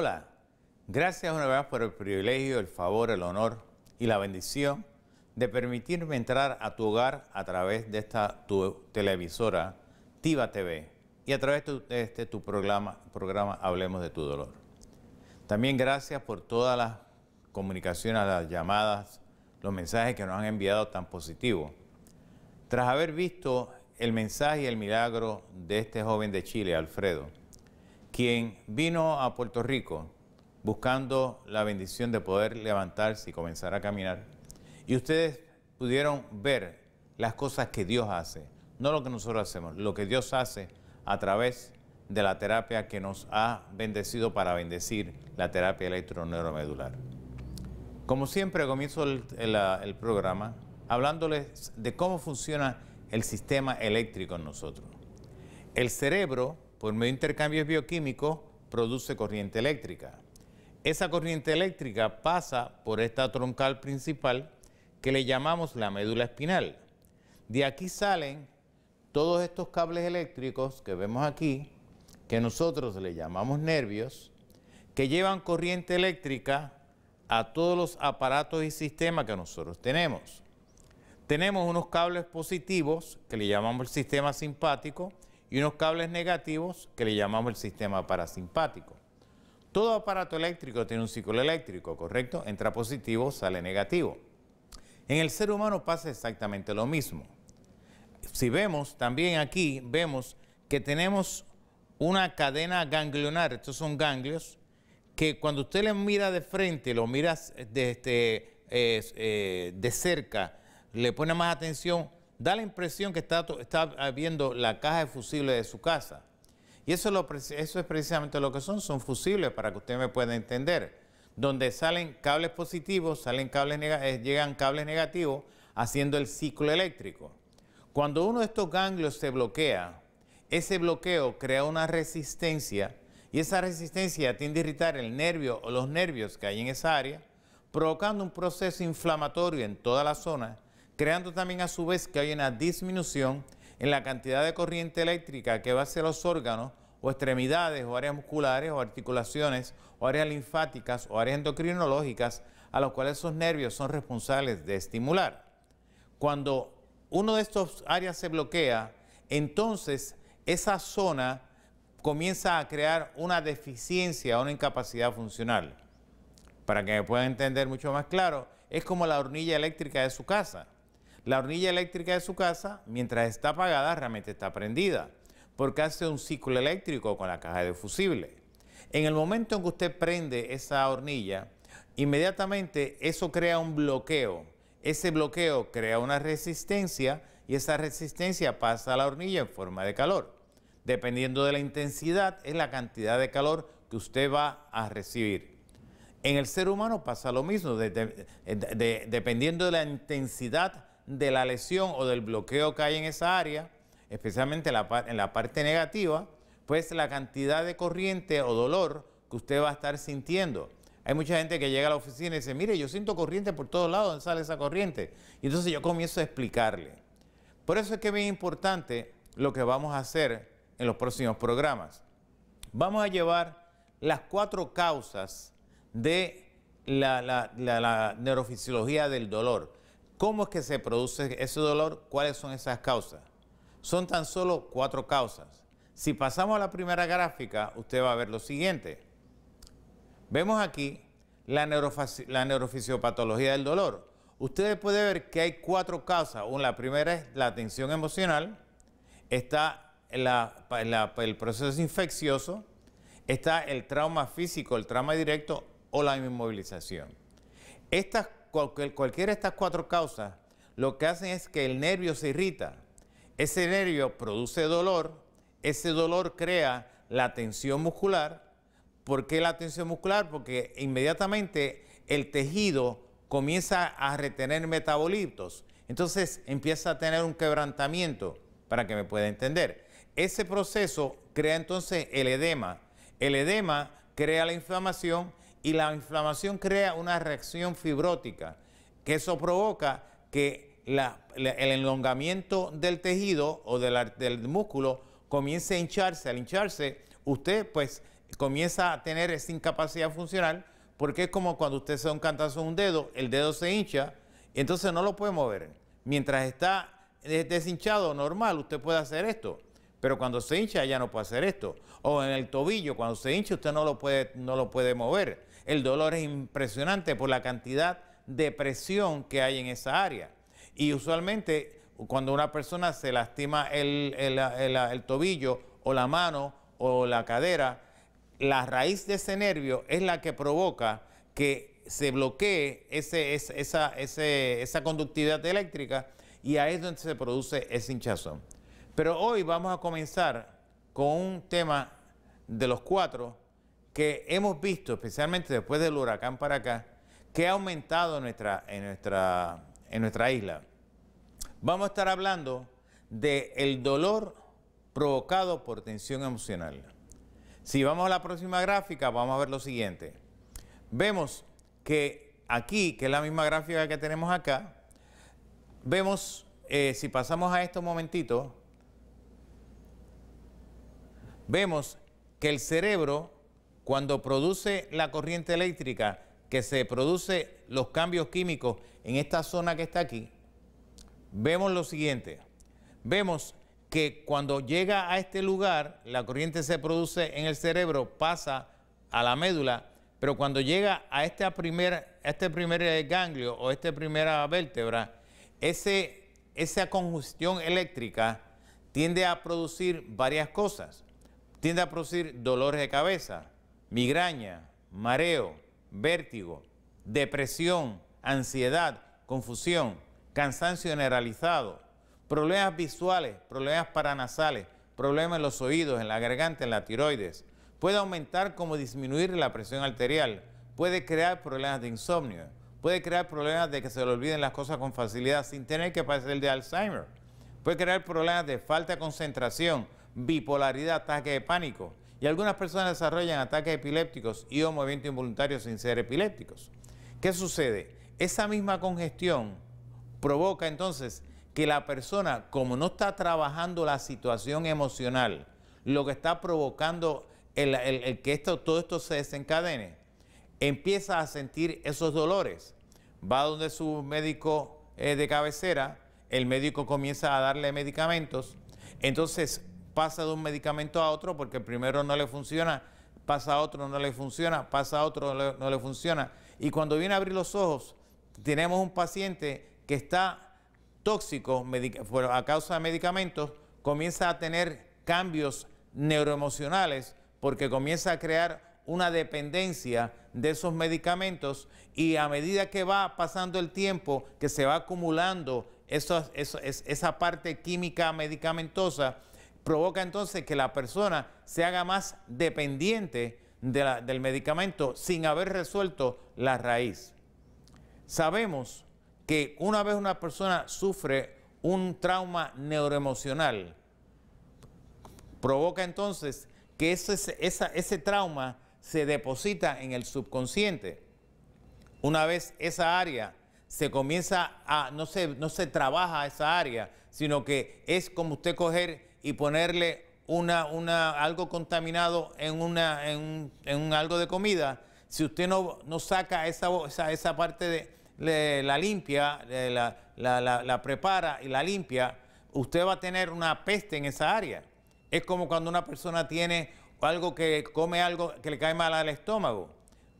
Hola, gracias una vez por el privilegio, el favor, el honor y la bendición de permitirme entrar a tu hogar a través de esta tu televisora, Tiva TV, y a través de este tu programa, programa Hablemos de tu dolor. También gracias por todas las comunicaciones, las llamadas, los mensajes que nos han enviado tan positivos. Tras haber visto el mensaje y el milagro de este joven de Chile, Alfredo, quien vino a Puerto Rico buscando la bendición de poder levantarse y comenzar a caminar. Y ustedes pudieron ver las cosas que Dios hace, no lo que nosotros hacemos, lo que Dios hace a través de la terapia que nos ha bendecido para bendecir la terapia electroneuromedular. Como siempre, comienzo el, el programa hablándoles de cómo funciona el sistema eléctrico en nosotros. El cerebro por medio de intercambios bioquímicos, produce corriente eléctrica. Esa corriente eléctrica pasa por esta troncal principal que le llamamos la médula espinal. De aquí salen todos estos cables eléctricos que vemos aquí, que nosotros le llamamos nervios, que llevan corriente eléctrica a todos los aparatos y sistemas que nosotros tenemos. Tenemos unos cables positivos que le llamamos el sistema simpático, y unos cables negativos que le llamamos el sistema parasimpático. Todo aparato eléctrico tiene un ciclo eléctrico, ¿correcto? Entra positivo, sale negativo. En el ser humano pasa exactamente lo mismo. Si vemos, también aquí vemos que tenemos una cadena ganglionar, estos son ganglios, que cuando usted le mira de frente, lo mira de, este, eh, de cerca, le pone más atención, da la impresión que está, está viendo la caja de fusibles de su casa. Y eso, es precisamente lo que son, son fusibles, para que usted me pueda entender. Donde salen cables positivos, salen cables eh, llegan cables negativos, haciendo el ciclo eléctrico. Cuando uno de estos ganglios se bloquea, ese bloqueo crea una resistencia y esa resistencia tiende a irritar el nervio o los nervios que hay en esa área, provocando un proceso inflamatorio en toda la zona creando también a su vez que hay una disminución en la cantidad de corriente eléctrica que va hacia los órganos o extremidades o áreas musculares o articulaciones o áreas linfáticas o áreas endocrinológicas a los cuales esos nervios son responsables de estimular. Cuando uno de estos áreas se bloquea, entonces esa zona comienza a crear una deficiencia, o una incapacidad funcional. Para que me puedan entender mucho más claro, es como la hornilla eléctrica de su casa. La hornilla eléctrica de su casa, mientras está apagada, realmente está prendida, porque hace un ciclo eléctrico con la caja de fusible. En el momento en que usted prende esa hornilla, inmediatamente eso crea un bloqueo. Ese bloqueo crea una resistencia y esa resistencia pasa a la hornilla en forma de calor. Dependiendo de la intensidad, es la cantidad de calor que usted va a recibir. En el ser humano pasa lo mismo, dependiendo de la intensidad de la lesión o del bloqueo que hay en esa área, especialmente en la, parte negativa, pues la cantidad de corriente o dolor que usted va a estar sintiendo. Hay mucha gente que llega a la oficina y dice, mire, yo siento corriente por todos lados, sale esa corriente? Y entonces yo comienzo a explicarle. Por eso es que es bien importante lo que vamos a hacer en los próximos programas. Vamos a llevar las cuatro causas de la neurofisiología del dolor. ¿Cómo es que se produce ese dolor? ¿Cuáles son esas causas? Son tan solo cuatro causas. Si pasamos a la primera gráfica, usted va a ver lo siguiente. Vemos aquí la, neurofisiopatología del dolor. Usted puede ver que hay cuatro causas. la primera es la tensión emocional, está el proceso infeccioso, está el trauma físico, el trauma directo o la inmovilización. Estas cualquier, cualquiera de estas cuatro causas, lo que hacen es que el nervio se irrita. Ese nervio produce dolor, ese dolor crea la tensión muscular. ¿Por qué la tensión muscular? Porque inmediatamente el tejido comienza a retener metabolitos. Entonces empieza a tener un quebrantamiento, para que me pueda entender. Ese proceso crea entonces el edema. El edema crea la inflamación y la inflamación crea una reacción fibrótica, que eso provoca que el enlongamiento del tejido o del músculo comience a hincharse. Al hincharse, usted pues comienza a tener esa incapacidad funcional, porque es como cuando usted se da un cantazo en un dedo, el dedo se hincha, entonces no lo puede mover. Mientras está deshinchado, normal, usted puede hacer esto, pero cuando se hincha ya no puede hacer esto. O en el tobillo, cuando se hincha, usted no lo puede, no lo puede mover. El dolor es impresionante por la cantidad de presión que hay en esa área. Y usualmente cuando una persona se lastima el, tobillo o la mano o la cadera, la raíz de ese nervio es la que provoca que se bloquee ese, esa, esa conductividad eléctrica y ahí es donde se produce ese hinchazón. Pero hoy vamos a comenzar con un tema de los cuatro que hemos visto, especialmente después del huracán para acá, que ha aumentado en nuestra, en nuestra, en nuestra isla. Vamos a estar hablando del el dolor provocado por tensión emocional. Si vamos a la próxima gráfica, vamos a ver lo siguiente. Vemos que aquí, que es la misma gráfica que tenemos acá, vemos, eh, si pasamos a esto un momentito, vemos que el cerebro cuando produce la corriente eléctrica, que se produce los cambios químicos en esta zona que está aquí, vemos lo siguiente. Vemos que cuando llega a este lugar, la corriente se produce en el cerebro, pasa a la médula, pero cuando llega a, primer, este primer ganglio o esta primera vértebra, esa congestión eléctrica tiende a producir varias cosas. Tiende a producir dolores de cabeza, migraña, mareo, vértigo, depresión, ansiedad, confusión, cansancio generalizado, problemas visuales, problemas paranasales, problemas en los oídos, en la garganta, en la tiroides. Puede aumentar como disminuir la presión arterial, puede crear problemas de insomnio, puede crear problemas de que se le olviden las cosas con facilidad sin tener que padecer de Alzheimer, puede crear problemas de falta de concentración, bipolaridad, ataque de pánico, y algunas personas desarrollan ataques epilépticos y un movimiento involuntario sin ser epilépticos. ¿Qué sucede? Esa misma congestión provoca entonces que la persona, como no está trabajando la situación emocional, lo que está provocando el, que esto, todo esto se desencadene, empieza a sentir esos dolores. Va donde su médico eh, de cabecera, el médico comienza a darle medicamentos, entonces pasa de un medicamento a otro porque primero no le funciona, pasa a otro, no le funciona, pasa a otro, no le, funciona. Y cuando viene a abrir los ojos, tenemos un paciente que está tóxico a causa de medicamentos, comienza a tener cambios neuroemocionales porque comienza a crear una dependencia de esos medicamentos y a medida que va pasando el tiempo, que se va acumulando esa parte química medicamentosa, provoca entonces que la persona se haga más dependiente del medicamento sin haber resuelto la raíz. Sabemos que una vez una persona sufre un trauma neuroemocional, provoca entonces que ese, ese trauma se deposita en el subconsciente. Una vez esa área se comienza a, no no se trabaja esa área, sino que es como usted coger y ponerle una, una, algo contaminado en, una, en, algo de comida, si usted no, saca esa, esa, esa parte de la limpia, la, la, prepara y la limpia, usted va a tener una peste en esa área. Es como cuando una persona tiene algo que come algo que le cae mal al estómago.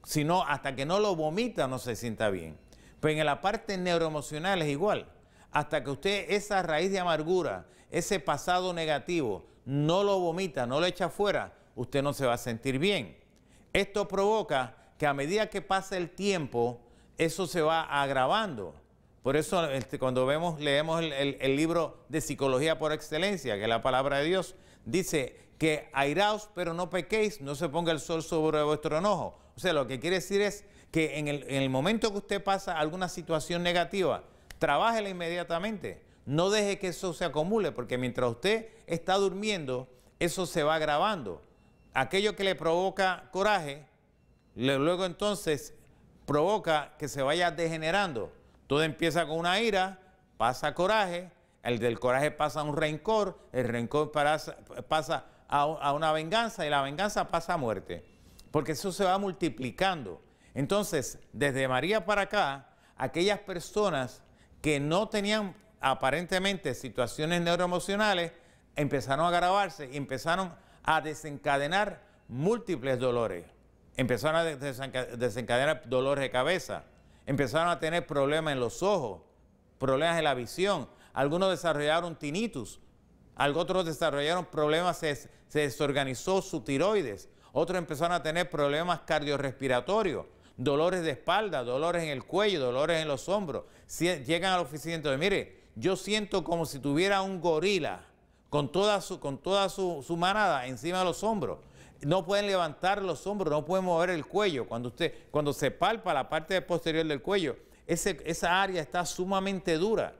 Si no, hasta que no lo vomita no se sienta bien. Pero en la parte neuroemocional es igual. Hasta que usted esa raíz de amargura, ese pasado negativo, no lo vomita, no lo echa fuera, usted no se va a sentir bien. Esto provoca que a medida que pasa el tiempo, eso se va agravando. Por eso este, cuando vemos, leemos el, libro de Psicología por Excelencia, que es la palabra de Dios, dice que airaos pero no pequéis, no se ponga el sol sobre vuestro enojo. O sea, lo que quiere decir es que en el, momento que usted pasa alguna situación negativa, trabájela inmediatamente no deje que eso se acumule, porque mientras usted está durmiendo, eso se va agravando. Aquello que le provoca coraje, luego entonces provoca que se vaya degenerando. Todo empieza con una ira, pasa coraje, el del coraje pasa a un rencor, el rencor pasa, a una venganza y la venganza pasa a muerte, porque eso se va multiplicando. Entonces, desde María para acá, aquellas personas que no tenían aparentemente situaciones neuroemocionales empezaron a agravarse y empezaron a desencadenar múltiples dolores. Empezaron a desencadenar dolores de cabeza, empezaron a tener problemas en los ojos, problemas en la visión. Algunos desarrollaron tinnitus, otros desarrollaron problemas, se, desorganizó su tiroides, otros empezaron a tener problemas cardiorrespiratorios dolores de espalda, dolores en el cuello, dolores en los hombros. llegan al la oficina y mire, yo siento como si tuviera un gorila con toda su, con toda su, manada encima de los hombros. No pueden levantar los hombros, no pueden mover el cuello. Cuando, usted, cuando se palpa la parte posterior del cuello, esa área está sumamente dura.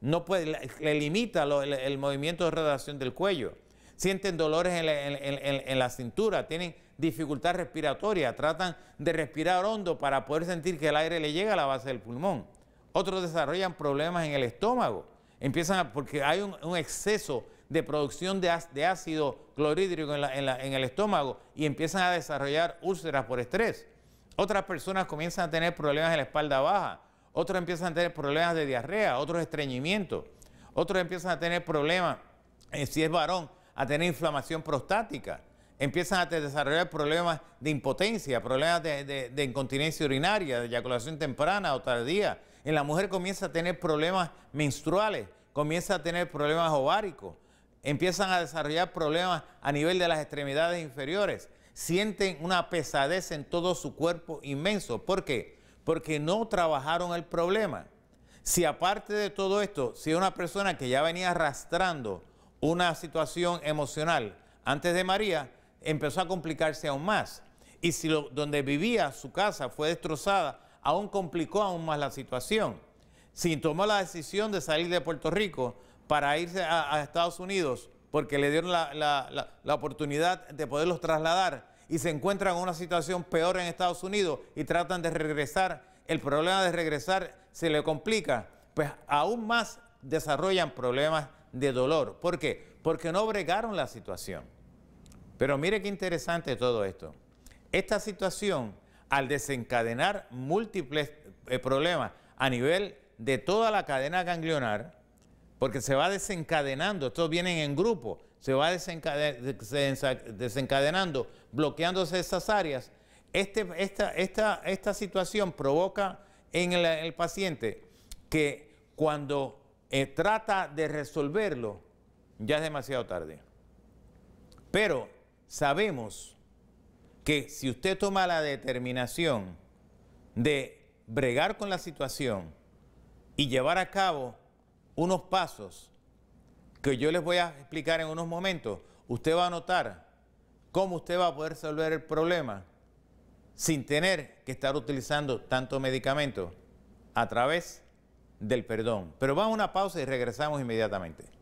No puede, le limita el, movimiento de rotación del cuello. Sienten dolores en la cintura, tienen dificultad respiratoria, tratan de respirar hondo para poder sentir que el aire le llega a la base del pulmón. Otros desarrollan problemas en el estómago. Empiezan porque hay un, exceso de producción de, ácido clorhídrico en, el estómago y empiezan a desarrollar úlceras por estrés. Otras personas comienzan a tener problemas en la espalda baja. Otros empiezan a tener problemas de diarrea, otros estreñimiento. Otros empiezan a tener problemas, eh, si es varón, a tener inflamación prostática empiezan a desarrollar problemas de impotencia, problemas de, incontinencia urinaria, de eyaculación temprana o tardía, en la mujer comienza a tener problemas menstruales, comienza a tener problemas ováricos, empiezan a desarrollar problemas a nivel de las extremidades inferiores, sienten una pesadez en todo su cuerpo inmenso. ¿Por qué? Porque no trabajaron el problema. Si aparte de todo esto, si una persona que ya venía arrastrando una situación emocional antes de María, empezó a complicarse aún más. Y si lo, donde vivía su casa fue destrozada aún complicó aún más la situación. ...si tomó la decisión de salir de Puerto Rico para irse a, Estados Unidos porque le dieron la, la oportunidad de poderlos trasladar y se encuentran en una situación peor en Estados Unidos y tratan de regresar, el problema de regresar se le complica, pues aún más desarrollan problemas de dolor. ¿Por qué? Porque no bregaron la situación. Pero mire qué interesante todo esto. Esta situación al desencadenar múltiples eh, problemas a nivel de toda la cadena ganglionar, porque se va desencadenando, estos vienen en grupo, se va desencadenando, bloqueándose esas áreas. Este, esta, situación provoca en el, paciente que cuando eh, trata de resolverlo, ya es demasiado tarde. Pero sabemos que si usted toma la determinación de bregar con la situación y llevar a cabo unos pasos que yo les voy a explicar en unos momentos, usted va a notar cómo usted va a poder resolver el problema sin tener que estar utilizando tanto medicamento a través del perdón. Pero vamos a una pausa y regresamos inmediatamente.